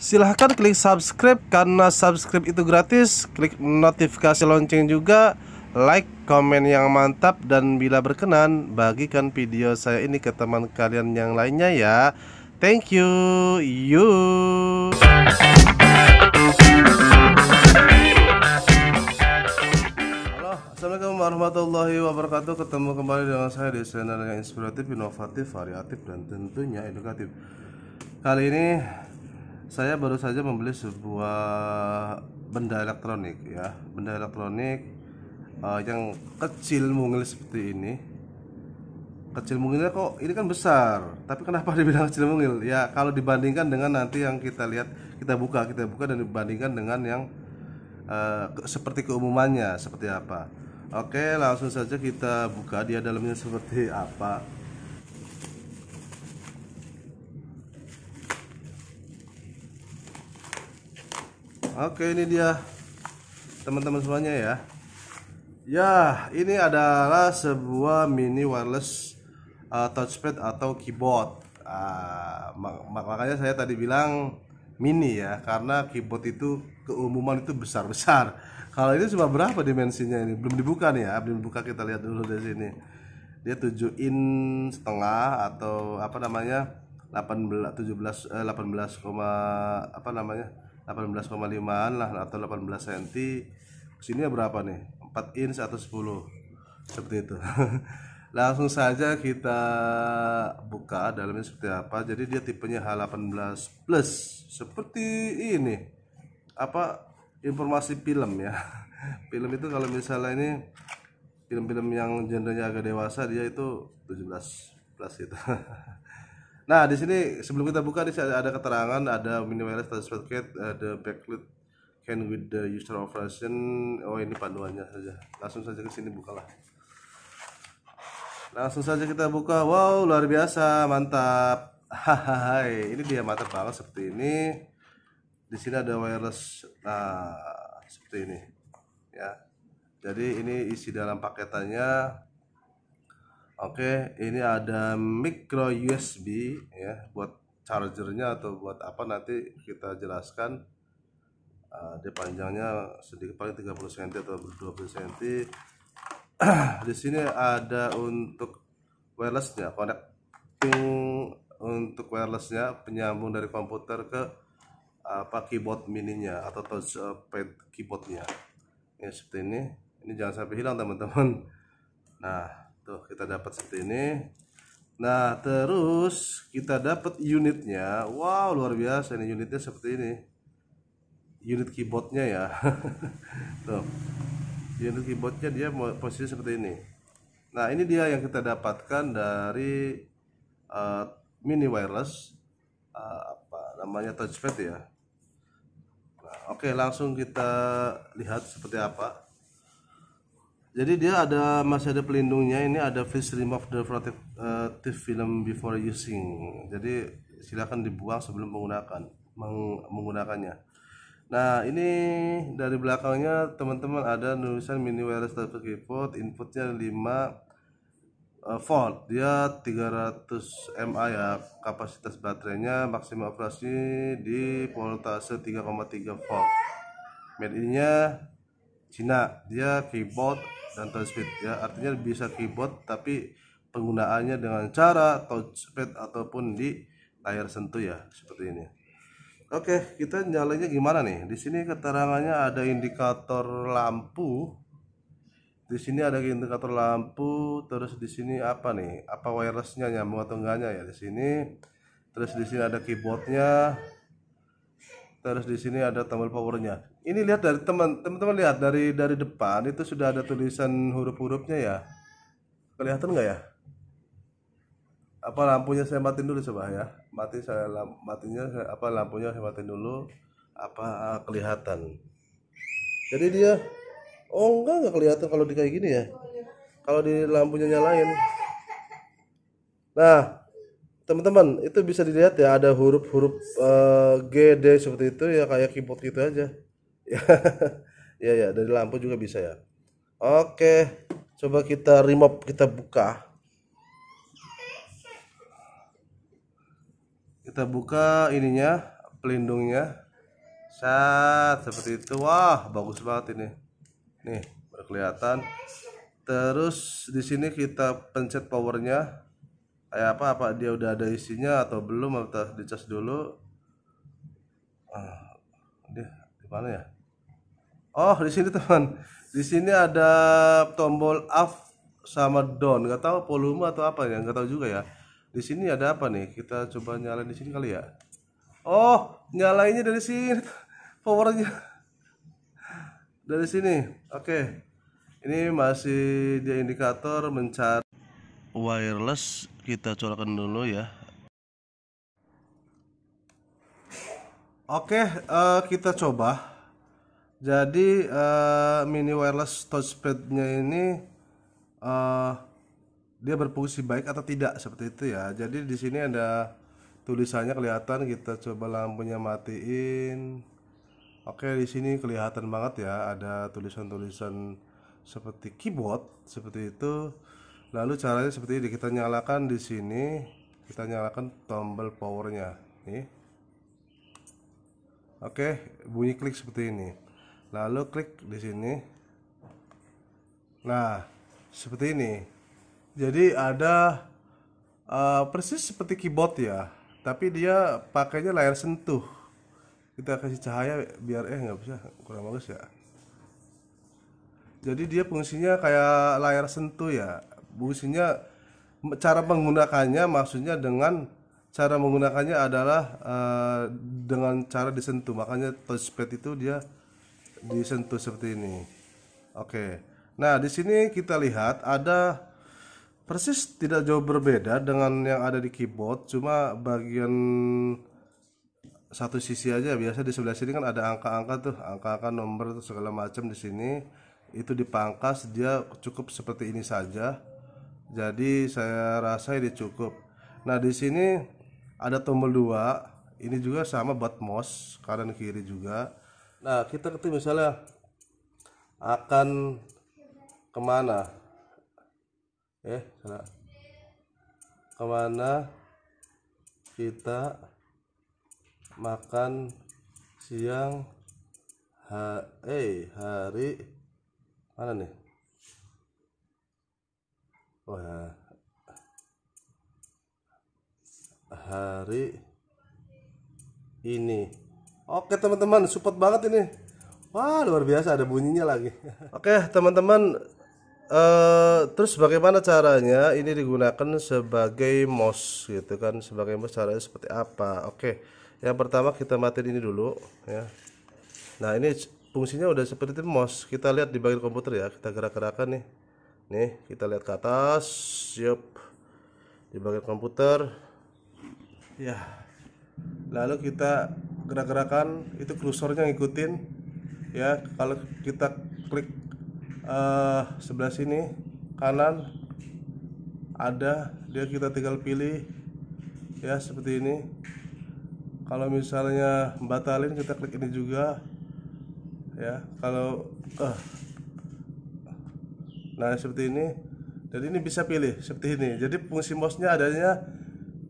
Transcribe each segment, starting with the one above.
silahkan klik subscribe karena subscribe itu gratis klik notifikasi lonceng juga like komen yang mantap dan bila berkenan bagikan video saya ini ke teman kalian yang lainnya ya thank you you halo Assalamualaikum warahmatullahi wabarakatuh Ketemu kembali dengan saya di channel yang inspiratif, inovatif, variatif, dan tentunya edukatif Kali ini saya baru saja membeli sebuah benda elektronik ya benda elektronik uh, yang kecil mungil seperti ini kecil mungilnya kok ini kan besar tapi kenapa dibilang kecil mungil ya kalau dibandingkan dengan nanti yang kita lihat kita buka kita buka dan dibandingkan dengan yang uh, ke, seperti keumumannya seperti apa oke langsung saja kita buka dia dalamnya seperti apa oke ini dia teman-teman semuanya ya ya ini adalah sebuah mini wireless uh, touchpad atau keyboard uh, mak makanya saya tadi bilang mini ya karena keyboard itu keumuman itu besar besar kalau ini cuma berapa dimensinya ini belum dibuka nih ya belum dibuka kita lihat dulu dari sini dia 7 in setengah atau apa namanya 18 17 eh, 18, apa namanya 18,5an lah atau 18 cm sini berapa nih 4 inch atau 10 seperti itu langsung saja kita buka dalamnya seperti apa jadi dia tipenya H18 plus seperti ini apa informasi film ya film itu kalau misalnya ini film-film yang jendernya agak dewasa dia itu 17 plus itu. Nah, di sini sebelum kita buka di sini ada keterangan ada status certificate ada backlit can with the user operation. Oh, ini panduannya saja. Langsung saja ke sini bukalah. Langsung saja kita buka. Wow, luar biasa, mantap. Hahaha, ini dia mantap banget seperti ini. Di sini ada wireless nah seperti ini. Ya. Jadi ini isi dalam paketannya Oke, ini ada micro USB ya buat chargernya atau buat apa nanti kita jelaskan. Uh, dia panjangnya sedikit paling 30 cm atau 20 cm. Di sini ada untuk wirelessnya, connecting untuk wirelessnya penyambung dari komputer ke eh, apa keyboard mininya atau touchpad eh, keyboardnya. Ya seperti ini. Ini jangan sampai hilang teman-teman. Nah, tuh kita dapat seperti ini nah terus kita dapat unitnya wow luar biasa ini unitnya seperti ini unit keyboardnya ya tuh unit keyboardnya dia posisi seperti ini nah ini dia yang kita dapatkan dari uh, mini wireless uh, apa namanya touchpad ya nah, oke okay, langsung kita lihat seperti apa jadi dia ada masih ada pelindungnya ini ada face remove the protective eh, film before using jadi silakan dibuang sebelum menggunakan meng, menggunakannya nah ini dari belakangnya teman-teman ada tulisan mini wireless type keyboard inputnya 5 eh, volt dia 300 mA ya kapasitas baterainya maksimal operasi di voltase 3,3 volt medinya Cina dia keyboard dan touchpad ya artinya bisa keyboard tapi penggunaannya dengan cara touchpad ataupun di layar sentuh ya seperti ini Oke kita nyalainnya gimana nih di sini keterangannya ada indikator lampu di sini ada indikator lampu terus di sini apa nih apa wirelessnya nyambung atau enggaknya ya di sini terus di sini ada keyboardnya terus di sini ada tombol powernya ini lihat dari teman teman lihat dari dari depan itu sudah ada tulisan huruf-hurufnya ya kelihatan nggak ya apa lampunya saya matiin dulu coba ya mati saya matinya apa lampunya saya matiin dulu apa ah, kelihatan jadi dia oh enggak enggak kelihatan kalau di kayak gini ya kalau di lampunya nyalain nah teman-teman itu bisa dilihat ya ada huruf-huruf uh, G D seperti itu ya kayak keyboard gitu aja ya ya dari lampu juga bisa ya oke coba kita remove kita buka kita buka ininya pelindungnya saat seperti itu wah bagus banget ini nih berkelihatan terus di sini kita pencet powernya kayak eh, apa apa dia udah ada isinya atau belum atau dicas dulu ah, dia di mana ya Oh, di sini teman. Di sini ada tombol up sama down. Gak tahu volume atau apa ya, gak tahu juga ya. Di sini ada apa nih? Kita coba nyalain di sini kali ya. Oh, nyalainnya dari sini. Powernya dari sini. Oke. Okay. Ini masih dia indikator mencari wireless. Kita colokan dulu ya. Oke, okay, uh, eh, kita coba jadi uh, mini wireless touchpad-nya ini uh, dia berfungsi baik atau tidak seperti itu ya jadi di sini ada tulisannya kelihatan kita coba lampunya matiin oke di sini kelihatan banget ya ada tulisan-tulisan seperti keyboard seperti itu lalu caranya seperti ini kita nyalakan di sini kita nyalakan tombol powernya nih oke bunyi klik seperti ini lalu klik di sini nah seperti ini jadi ada uh, persis seperti keyboard ya tapi dia pakainya layar sentuh kita kasih cahaya biar eh nggak bisa kurang bagus ya jadi dia fungsinya kayak layar sentuh ya fungsinya cara menggunakannya maksudnya dengan cara menggunakannya adalah uh, dengan cara disentuh makanya touchpad itu dia disentuh seperti ini. Oke. Nah, di sini kita lihat ada persis tidak jauh berbeda dengan yang ada di keyboard, cuma bagian satu sisi aja biasa di sebelah sini kan ada angka-angka tuh, angka-angka nomor tuh, segala macam di sini itu dipangkas dia cukup seperti ini saja. Jadi saya rasa ini cukup. Nah, di sini ada tombol dua, ini juga sama buat mouse kanan kiri juga Nah, kita ketika misalnya akan kemana? Eh, ya, salah. Kemana kita makan siang ha eh hari mana nih? Oh ya. Hari ini Oke teman-teman, support banget ini. Wah luar biasa ada bunyinya lagi. Oke teman-teman, Uh, terus bagaimana caranya ini digunakan sebagai mos gitu kan sebagai mos caranya seperti apa oke yang pertama kita matiin ini dulu ya nah ini fungsinya udah seperti mos kita lihat di bagian komputer ya kita gerak-gerakan nih nih kita lihat ke atas siap di bagian komputer ya lalu kita gerak-gerakan itu kursornya ngikutin ya kalau kita klik uh, sebelah sini kanan ada dia kita tinggal pilih ya seperti ini kalau misalnya batalin kita klik ini juga ya kalau uh, nah seperti ini dan ini bisa pilih seperti ini jadi fungsi mouse nya adanya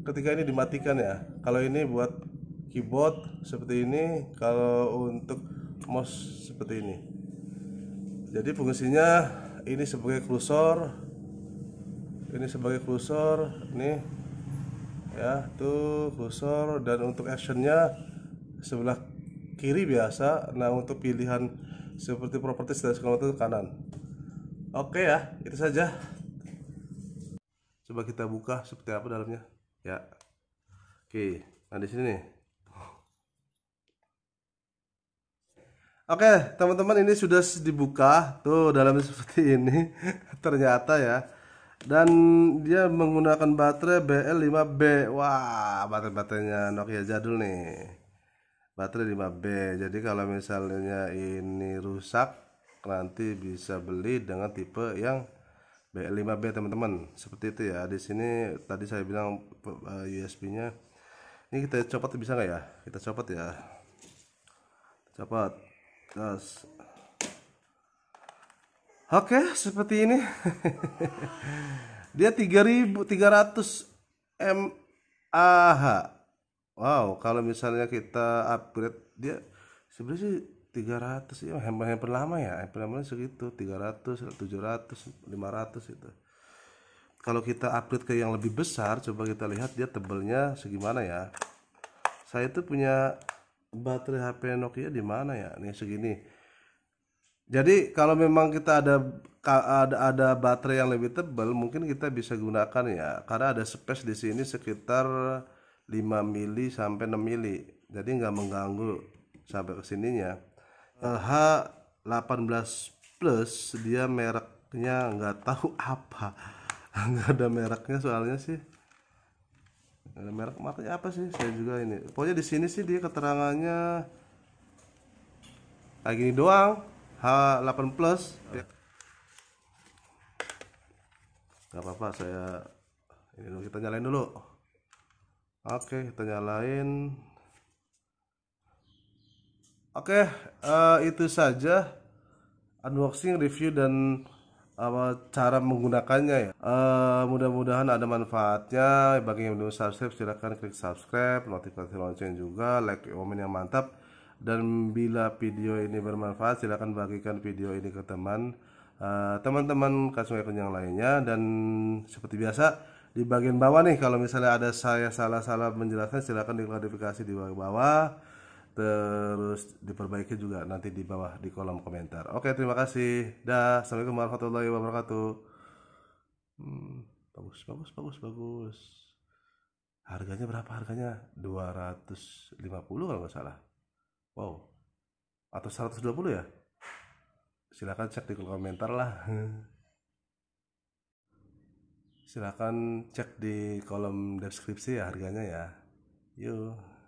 ketika ini dimatikan ya kalau ini buat keyboard seperti ini kalau untuk mouse seperti ini jadi fungsinya ini sebagai kursor ini sebagai kursor nih, ya tuh kursor dan untuk actionnya sebelah kiri biasa nah untuk pilihan seperti properti dan segala itu kanan oke ya itu saja coba kita buka seperti apa dalamnya ya oke nah di sini nih Oke, teman-teman ini sudah dibuka. Tuh, dalamnya seperti ini. Ternyata ya. Dan dia menggunakan baterai BL5B. Wah, baterai-baterainya Nokia jadul nih. Baterai 5B. Jadi kalau misalnya ini rusak, nanti bisa beli dengan tipe yang BL5B, teman-teman. Seperti itu ya. Di sini tadi saya bilang eh, USB-nya. Ini kita copot bisa nggak ya? Kita copot ya. Copot terus oke ya, seperti ini dia 3300 mAh wow kalau misalnya kita upgrade dia sebenarnya sih 300 ya handphone handphone lama ya handphone lama segitu 300 700 500 itu kalau kita upgrade ke yang lebih besar coba kita lihat dia tebelnya segimana ya saya itu punya baterai HP Nokia di mana ya nih segini jadi kalau memang kita ada ada ada baterai yang lebih tebal mungkin kita bisa gunakan ya karena ada space di sini sekitar 5 mili sampai 6 mili jadi nggak mengganggu sampai ke sininya H18 eh, plus dia mereknya nggak tahu apa nggak ada mereknya soalnya sih ada merek marknya apa sih saya juga ini pokoknya di sini sih dia keterangannya kayak gini doang H8 plus nggak apa-apa saya ini dulu kita nyalain dulu oke kita nyalain oke uh, itu saja unboxing review dan apa cara menggunakannya ya. E, mudah-mudahan ada manfaatnya. Bagi yang belum subscribe silahkan klik subscribe, notifikasi lonceng juga, like komen yang mantap. Dan bila video ini bermanfaat silahkan bagikan video ini ke teman e, teman-teman kasih yang lainnya dan seperti biasa di bagian bawah nih kalau misalnya ada saya salah-salah menjelaskan silahkan diklarifikasi di bawah. -bawah terus diperbaiki juga nanti di bawah di kolom komentar oke terima kasih dah assalamualaikum warahmatullahi wabarakatuh hmm, bagus bagus bagus bagus harganya berapa harganya 250 kalau nggak salah wow atau 120 ya silahkan cek di kolom komentar lah silahkan cek di kolom deskripsi ya harganya ya yuk